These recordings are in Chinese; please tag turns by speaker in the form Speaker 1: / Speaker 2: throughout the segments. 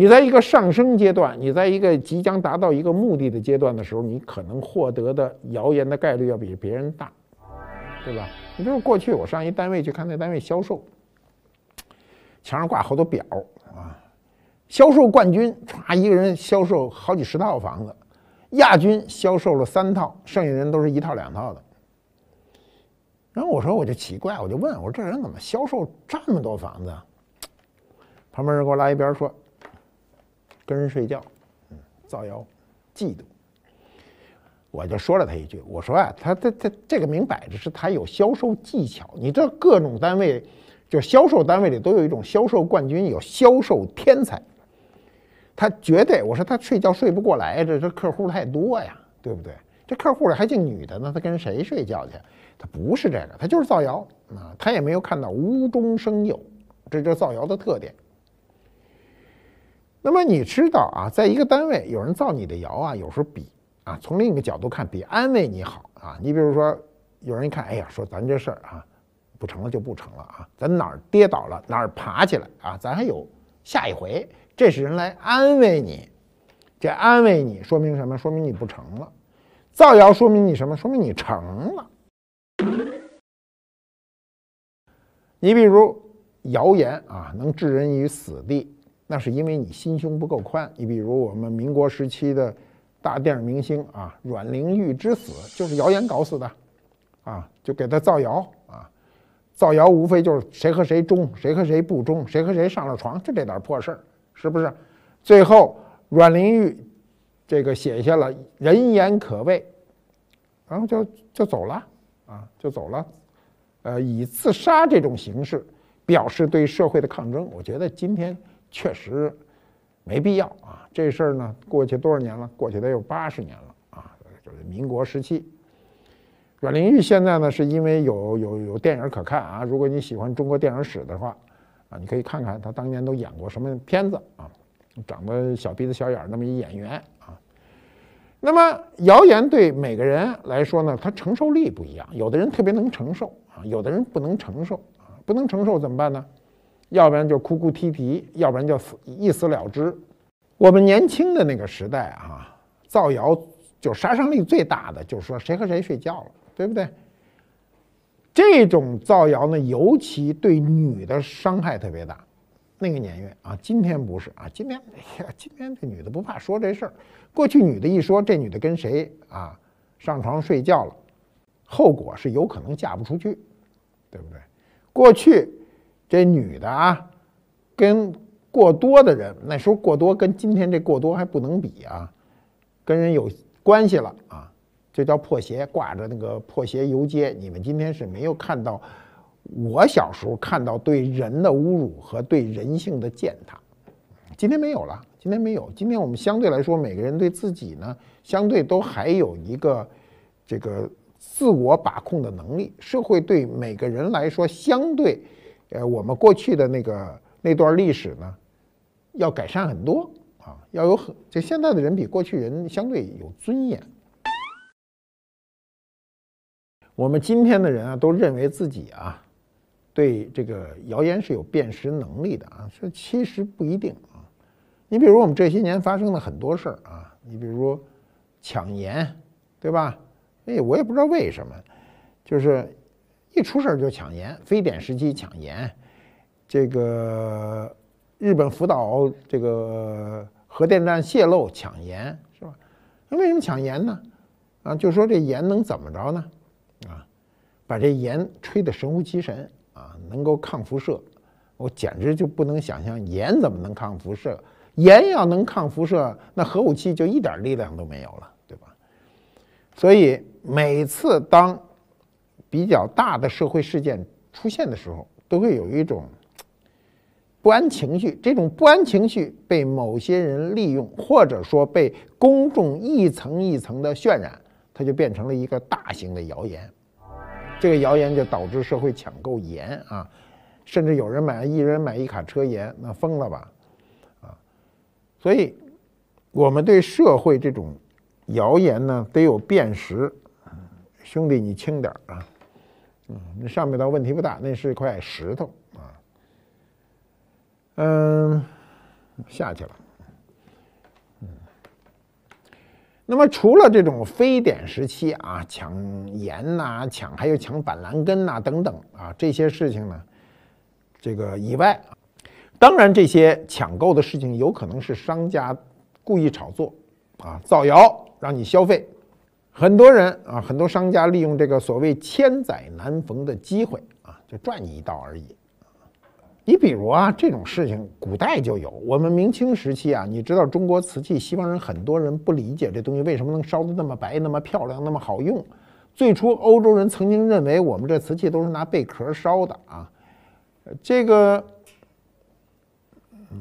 Speaker 1: 你在一个上升阶段，你在一个即将达到一个目的的阶段的时候，你可能获得的谣言的概率要比别人大，对吧？你比如过去我上一单位去看那单位销售，墙上挂好多表啊，销售冠军歘一个人销售好几十套房子，亚军销售了三套，剩下人都是一套两套的。然后我说我就奇怪，我就问我说这人怎么销售这么多房子？旁边人给我拉一边说。跟人睡觉，嗯，造谣，嫉妒，我就说了他一句，我说啊，他他他这个明摆着是他有销售技巧。你这各种单位，就销售单位里都有一种销售冠军，有销售天才，他绝对。我说他睡觉睡不过来，这这客户太多呀，对不对？这客户里还净女的呢，他跟谁睡觉去？他不是这个，他就是造谣啊，他也没有看到无中生有，这就是造谣的特点。那么你知道啊，在一个单位有人造你的谣啊，有时候比啊，从另一个角度看，比安慰你好啊。你比如说，有人一看，哎呀，说咱这事儿啊，不成了就不成了啊，咱哪儿跌倒了哪儿爬起来啊，咱还有下一回。这是人来安慰你，这安慰你说明什么？说明你不成了。造谣说明你什么？说明你成了。你比如谣言啊，能置人于死地。那是因为你心胸不够宽。你比如我们民国时期的大电影明星啊，阮玲玉之死就是谣言搞死的，啊，就给他造谣啊，造谣无非就是谁和谁忠，谁和谁不忠，谁和谁上了床，就这点破事儿，是不是？最后阮玲玉这个写下了“人言可畏”，然后就就走了啊，就走了，呃，以自杀这种形式表示对社会的抗争。我觉得今天。确实没必要啊！这事儿呢，过去多少年了？过去得有八十年了啊，就是民国时期。阮玲玉现在呢，是因为有有有电影可看啊。如果你喜欢中国电影史的话啊，你可以看看他当年都演过什么片子啊。长得小鼻子小眼儿那么一演员啊。那么谣言对每个人来说呢，他承受力不一样。有的人特别能承受啊，有的人不能承受啊。不能承受怎么办呢？要不然就哭哭啼啼，要不然就死一死了之。我们年轻的那个时代啊，造谣就杀伤力最大的，就是说谁和谁睡觉了，对不对？这种造谣呢，尤其对女的伤害特别大。那个年月啊，今天不是啊，今天哎呀，今天这女的不怕说这事儿。过去女的一说这女的跟谁啊上床睡觉了，后果是有可能嫁不出去，对不对？过去。这女的啊，跟过多的人，那时候过多跟今天这过多还不能比啊，跟人有关系了啊，就叫破鞋挂着那个破鞋游街。你们今天是没有看到，我小时候看到对人的侮辱和对人性的践踏，今天没有了，今天没有。今天我们相对来说，每个人对自己呢，相对都还有一个这个自我把控的能力，社会对每个人来说相对。呃，我们过去的那个那段历史呢，要改善很多啊，要有很，就现在的人比过去人相对有尊严。我们今天的人啊，都认为自己啊，对这个谣言是有辨识能力的啊，这其实不一定啊。你比如我们这些年发生的很多事儿啊，你比如抢盐，对吧？哎，我也不知道为什么，就是。一出事儿就抢盐，非典时期抢盐，这个日本福岛这个核电站泄漏抢盐是吧？那为什么抢盐呢？啊，就说这盐能怎么着呢？啊，把这盐吹得神乎其神啊，能够抗辐射。我简直就不能想象盐怎么能抗辐射。盐要能抗辐射，那核武器就一点力量都没有了，对吧？所以每次当比较大的社会事件出现的时候，都会有一种不安情绪。这种不安情绪被某些人利用，或者说被公众一层一层的渲染，它就变成了一个大型的谣言。这个谣言就导致社会抢购盐啊，甚至有人买一人买一卡车盐，那疯了吧啊！所以，我们对社会这种谣言呢，得有辨识。兄弟，你轻点啊！那上面倒问题不大，那是一块石头啊。嗯，下去了。嗯，那么除了这种非典时期啊，抢盐呐，抢还有抢板蓝根呐等等啊，这些事情呢，这个以外当然这些抢购的事情有可能是商家故意炒作啊，造谣让你消费。很多人啊，很多商家利用这个所谓千载难逢的机会啊，就赚你一道而已。你比如啊，这种事情古代就有。我们明清时期啊，你知道中国瓷器，西方人很多人不理解这东西为什么能烧得那么白、那么漂亮、那么好用。最初欧洲人曾经认为我们这瓷器都是拿贝壳烧的啊。这个，嗯，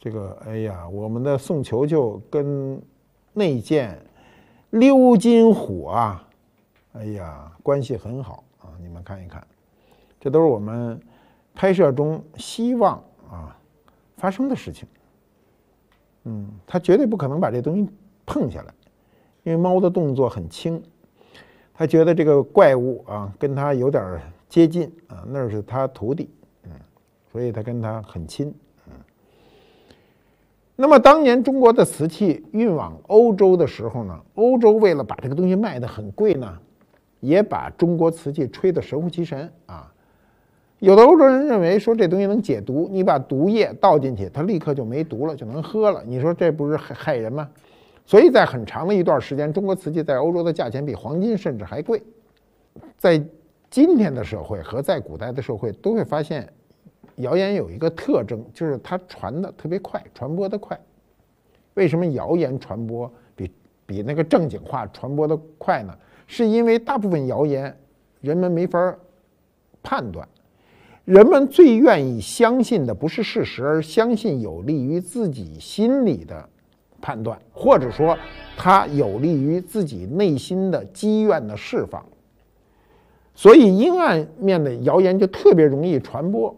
Speaker 1: 这个，哎呀，我们的宋球球跟内建。溜金虎啊，哎呀，关系很好啊！你们看一看，这都是我们拍摄中希望啊发生的事情。嗯，他绝对不可能把这东西碰下来，因为猫的动作很轻。他觉得这个怪物啊跟他有点接近啊，那是他徒弟，嗯，所以他跟他很亲。那么当年中国的瓷器运往欧洲的时候呢，欧洲为了把这个东西卖得很贵呢，也把中国瓷器吹得神乎其神啊。有的欧洲人认为说这东西能解毒，你把毒液倒进去，它立刻就没毒了，就能喝了。你说这不是害害人吗？所以在很长的一段时间，中国瓷器在欧洲的价钱比黄金甚至还贵。在今天的社会和在古代的社会都会发现。谣言有一个特征，就是它传的特别快，传播的快。为什么谣言传播比比那个正经话传播的快呢？是因为大部分谣言，人们没法判断，人们最愿意相信的不是事实，而相信有利于自己心理的判断，或者说它有利于自己内心的积怨的释放。所以，阴暗面的谣言就特别容易传播。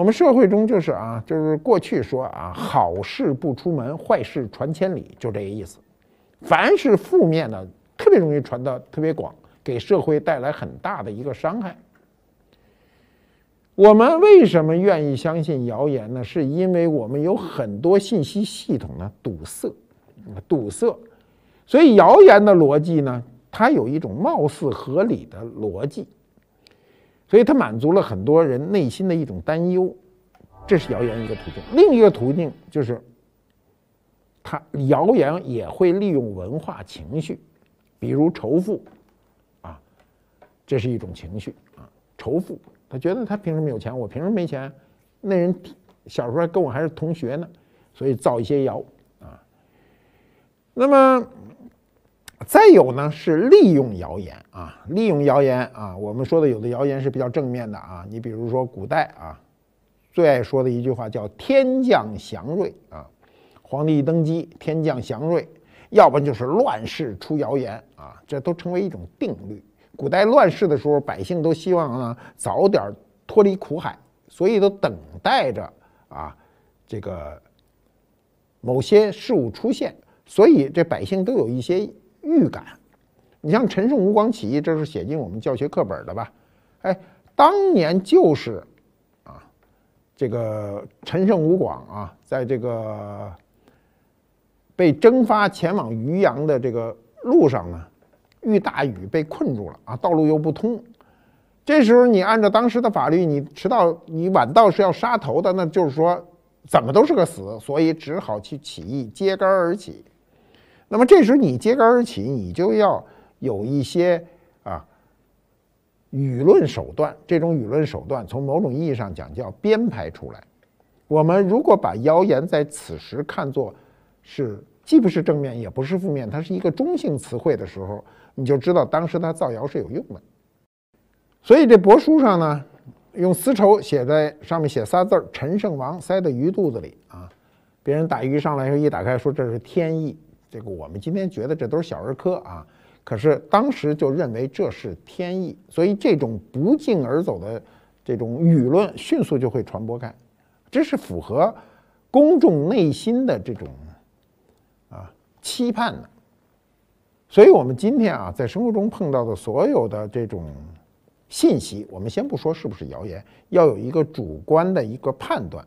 Speaker 1: 我们社会中就是啊，就是过去说啊，好事不出门，坏事传千里，就这个意思。凡是负面的，特别容易传的特别广，给社会带来很大的一个伤害。我们为什么愿意相信谣言呢？是因为我们有很多信息系统呢堵塞，堵塞。所以谣言的逻辑呢，它有一种貌似合理的逻辑。所以它满足了很多人内心的一种担忧，这是谣言一个途径。另一个途径就是，它谣言也会利用文化情绪，比如仇富，啊，这是一种情绪啊，仇富，他觉得他凭什么有钱，我凭什么没钱？那人小时候跟我还是同学呢，所以造一些谣啊。那么。再有呢，是利用谣言啊，利用谣言啊。我们说的有的谣言是比较正面的啊。你比如说，古代啊，最爱说的一句话叫“天降祥瑞”啊，皇帝一登基，天降祥瑞；要不然就是乱世出谣言啊，这都成为一种定律。古代乱世的时候，百姓都希望呢早点脱离苦海，所以都等待着啊，这个某些事物出现。所以这百姓都有一些。预感，你像陈胜吴广起义，这是写进我们教学课本的吧？哎，当年就是，啊，这个陈胜吴广啊，在这个被征发前往渔阳的这个路上呢，遇大雨被困住了啊，道路又不通。这时候你按照当时的法律，你迟到你晚到是要杀头的，那就是说怎么都是个死，所以只好去起义，揭竿而起。那么，这时你揭竿而起，你就要有一些啊舆论手段。这种舆论手段，从某种意义上讲，叫编排出来。我们如果把谣言在此时看作是既不是正面，也不是负面，它是一个中性词汇的时候，你就知道当时他造谣是有用的。所以这帛书上呢，用丝绸写在上面，写仨字儿“陈胜王”，塞在鱼肚子里啊。别人打鱼上来时候一打开，说这是天意。这个我们今天觉得这都是小儿科啊，可是当时就认为这是天意，所以这种不胫而走的这种舆论迅速就会传播开，这是符合公众内心的这种啊期盼的。所以，我们今天啊在生活中碰到的所有的这种信息，我们先不说是不是谣言，要有一个主观的一个判断，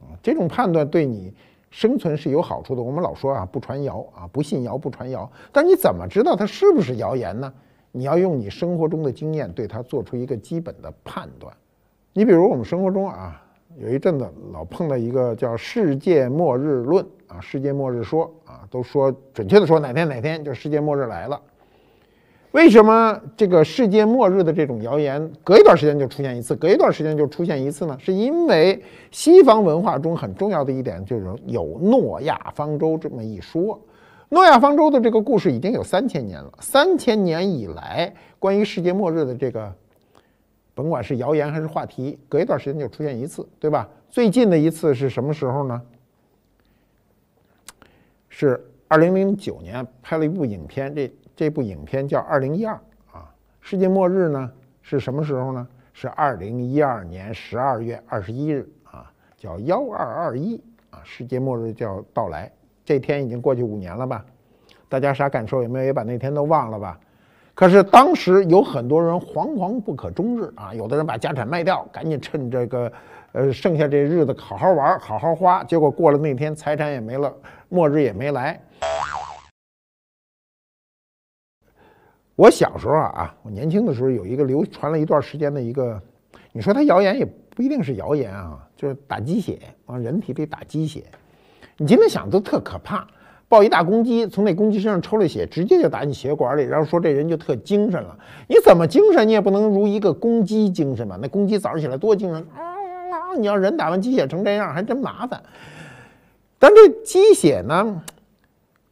Speaker 1: 啊，这种判断对你。生存是有好处的。我们老说啊，不传谣啊，不信谣，不传谣。但你怎么知道它是不是谣言呢？你要用你生活中的经验，对它做出一个基本的判断。你比如我们生活中啊，有一阵子老碰到一个叫“世界末日论”啊，“世界末日说”啊，都说准确的说哪天哪天就世界末日来了。为什么这个世界末日的这种谣言隔一段时间就出现一次，隔一段时间就出现一次呢？是因为西方文化中很重要的一点就是有诺亚方舟这么一说。诺亚方舟的这个故事已经有三千年了，三千年以来，关于世界末日的这个，甭管是谣言还是话题，隔一段时间就出现一次，对吧？最近的一次是什么时候呢？是二零零九年拍了一部影片，这。这部影片叫《二零一二》啊，世界末日呢是什么时候呢？是二零一二年十二月二十一日啊，叫幺二二一啊，世界末日就要到来。这天已经过去五年了吧？大家啥感受？有没有也把那天都忘了吧？可是当时有很多人惶惶不可终日啊，有的人把家产卖掉，赶紧趁这个呃剩下这日子好好玩，好好花。结果过了那天，财产也没了，末日也没来。我小时候啊，我年轻的时候有一个流传了一段时间的一个，你说它谣言也不一定是谣言啊，就是打鸡血往人体里打鸡血。你今天想都特可怕，抱一大公鸡，从那公鸡身上抽了血，直接就打你血管里，然后说这人就特精神了。你怎么精神，你也不能如一个公鸡精神吧？那公鸡早上起来多精神啊！你要人打完鸡血成这样，还真麻烦。但这鸡血呢，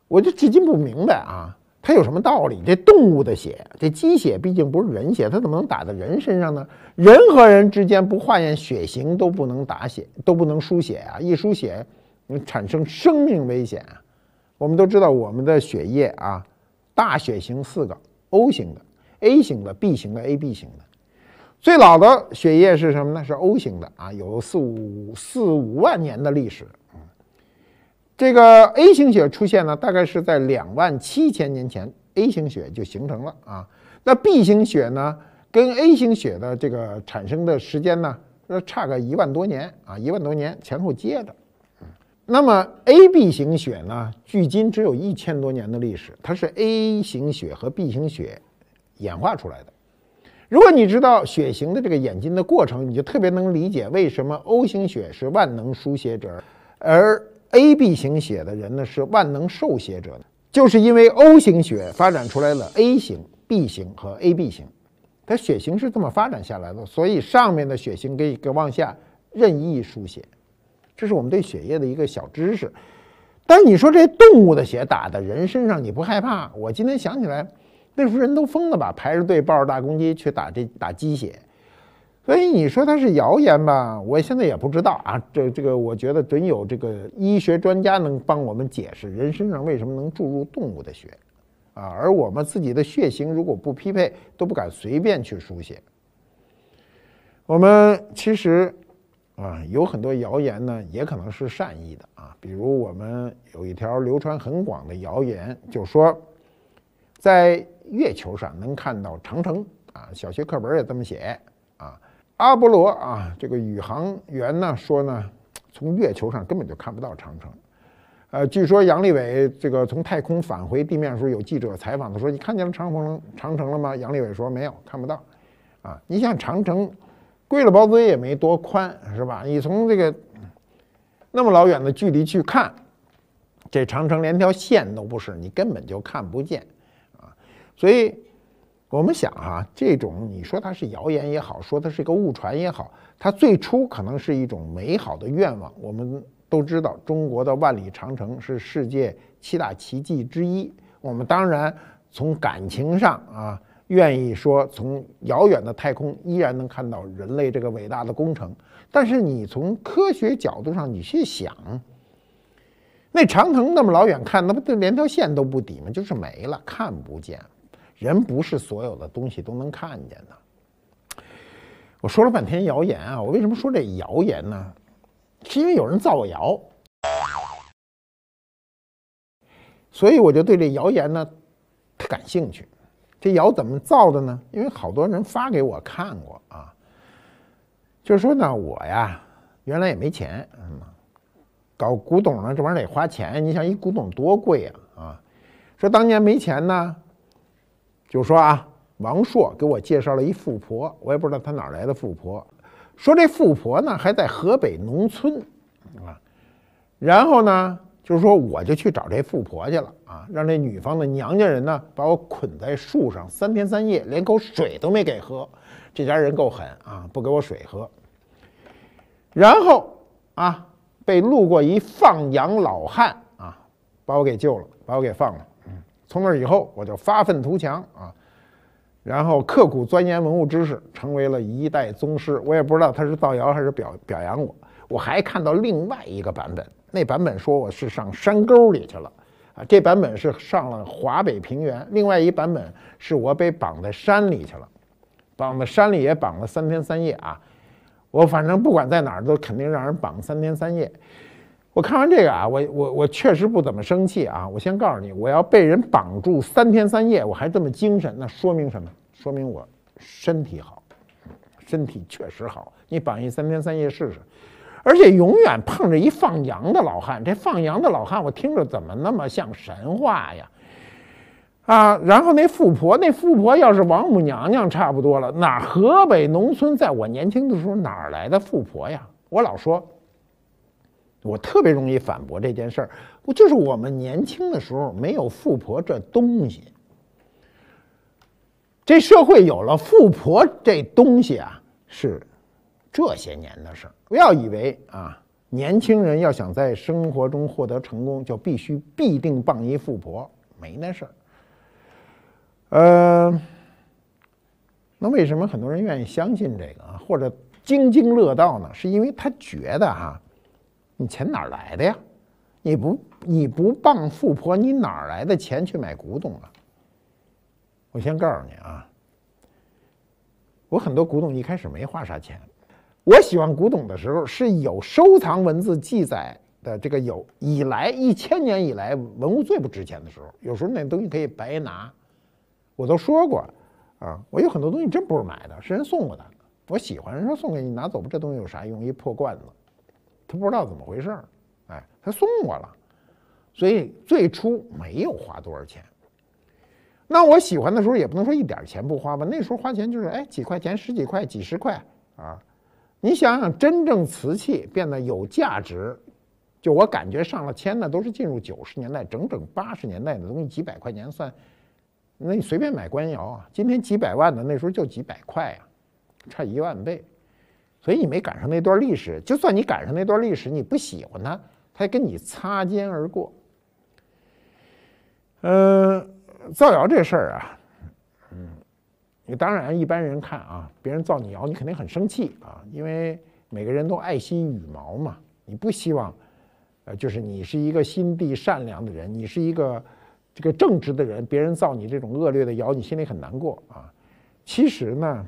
Speaker 1: 我就至今不明白啊。它有什么道理？这动物的血，这鸡血毕竟不是人血，它怎么能打在人身上呢？人和人之间不化验血型都不能打血，都不能输血啊！一输血，产生生命危险啊！我们都知道我们的血液啊，大血型四个 O 型的、A 型的、B 型的、AB 型的。最老的血液是什么呢？是 O 型的啊，有四五四五万年的历史。这个 A 型血出现呢，大概是在两万七千年前，A 型血就形成了啊。那 B 型血呢，跟 A 型血的这个产生的时间呢，呃，差个一万多年啊，一万多年前后接的。那么 AB 型血呢，距今只有一千多年的历史，它是 A 型血和 B 型血演化出来的。如果你知道血型的这个演进的过程，你就特别能理解为什么 O 型血是万能输血者，而 AB 型血的人呢是万能受血者，就是因为 O 型血发展出来了 A 型、B 型和 AB 型，它血型是这么发展下来的，所以上面的血型可以往下任意输血，这是我们对血液的一个小知识。但是你说这动物的血打在人身上你不害怕？我今天想起来，那时候人都疯了吧，排着队抱着大公鸡去打这打鸡血。所以你说它是谣言吧？我现在也不知道啊。这这个，我觉得准有这个医学专家能帮我们解释人身上为什么能注入动物的血，啊，而我们自己的血型如果不匹配，都不敢随便去输血。我们其实，啊，有很多谣言呢，也可能是善意的啊。比如我们有一条流传很广的谣言，就说，在月球上能看到长城啊，小学课本也这么写。阿波罗啊，这个宇航员呢说呢，从月球上根本就看不到长城。呃，据说杨利伟这个从太空返回地面的时候，有记者采访他说：“你看见了长城长城了吗？”杨利伟说：“没有，看不到。”啊，你像长城，归了包子也没多宽，是吧？你从这个那么老远的距离去看，这长城连条线都不是，你根本就看不见。啊，所以。我们想哈，这种你说它是谣言也好，说它是一个误传也好，它最初可能是一种美好的愿望。我们都知道中国的万里长城是世界七大奇迹之一。我们当然从感情上啊，愿意说从遥远的太空依然能看到人类这个伟大的工程。但是你从科学角度上，你去想，那长城那么老远看，那不连条线都不抵吗？就是没了，看不见了。人不是所有的东西都能看见的。我说了半天谣言啊，我为什么说这谣言呢？是因为有人造谣，所以我就对这谣言呢特感兴趣。这谣怎么造的呢？因为好多人发给我看过啊，就是说呢，我呀原来也没钱，嗯，搞古董呢，这玩意儿得花钱。你想一古董多贵啊啊！说当年没钱呢。就说啊，王朔给我介绍了一富婆，我也不知道他哪来的富婆。说这富婆呢还在河北农村啊，然后呢，就是说我就去找这富婆去了啊，让这女方的娘家人呢把我捆在树上三天三夜，连口水都没给喝。这家人够狠啊，不给我水喝。然后啊，被路过一放羊老汉啊，把我给救了，把我给放了。从那以后，我就发愤图强啊，然后刻苦钻研文物知识，成为了一代宗师。我也不知道他是造谣还是表表扬我。我还看到另外一个版本，那版本说我是上山沟里去了啊，这版本是上了华北平原。另外一版本是我被绑在山里去了，绑在山里也绑了三天三夜啊。我反正不管在哪儿，都肯定让人绑三天三夜。我看完这个啊，我我我确实不怎么生气啊。我先告诉你，我要被人绑住三天三夜，我还这么精神，那说明什么？说明我身体好，身体确实好。你绑一三天三夜试试，而且永远碰着一放羊的老汉。这放羊的老汉，我听着怎么那么像神话呀？啊，然后那富婆，那富婆要是王母娘娘差不多了。哪河北农村，在我年轻的时候，哪来的富婆呀？我老说。我特别容易反驳这件事儿，不就是我们年轻的时候没有富婆这东西，这社会有了富婆这东西啊，是这些年的事儿。不要以为啊，年轻人要想在生活中获得成功，就必须必定傍一富婆，没那事儿。呃，那为什么很多人愿意相信这个或者津津乐道呢？是因为他觉得哈。你钱哪来的呀？你不你不傍富婆，你哪来的钱去买古董啊？我先告诉你啊，我很多古董一开始没花啥钱。我喜欢古董的时候是有收藏文字记载的，这个有以来一千年以来文物最不值钱的时候，有时候那东西可以白拿。我都说过啊，我有很多东西真不是买的，是人送我的。我喜欢，人说送给你拿走吧，这东西有啥用？一破罐子。他不知道怎么回事儿，哎，他送我了，所以最初没有花多少钱。那我喜欢的时候也不能说一点钱不花吧，那时候花钱就是哎几块钱、十几块、几十块啊。你想想，真正瓷器变得有价值，就我感觉上了千的都是进入九十年代，整整八十年代的东西几百块钱算，那你随便买官窑啊，今天几百万的那时候就几百块啊，差一万倍。所以你没赶上那段历史，就算你赶上那段历史，你不喜欢他，他跟你擦肩而过。嗯，造谣这事儿啊，嗯，你当然一般人看啊，别人造你谣，你肯定很生气啊，因为每个人都爱惜羽毛嘛，你不希望，呃，就是你是一个心地善良的人，你是一个这个正直的人，别人造你这种恶劣的谣，你心里很难过啊。其实呢。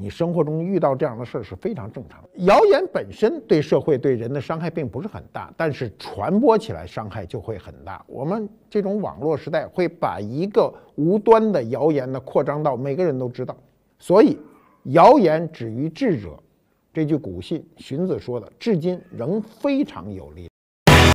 Speaker 1: 你生活中遇到这样的事儿是非常正常。的。谣言本身对社会对人的伤害并不是很大，但是传播起来伤害就会很大。我们这种网络时代，会把一个无端的谣言呢扩张到每个人都知道。所以，谣言止于智者，这句古训荀子说的，至今仍非常有力。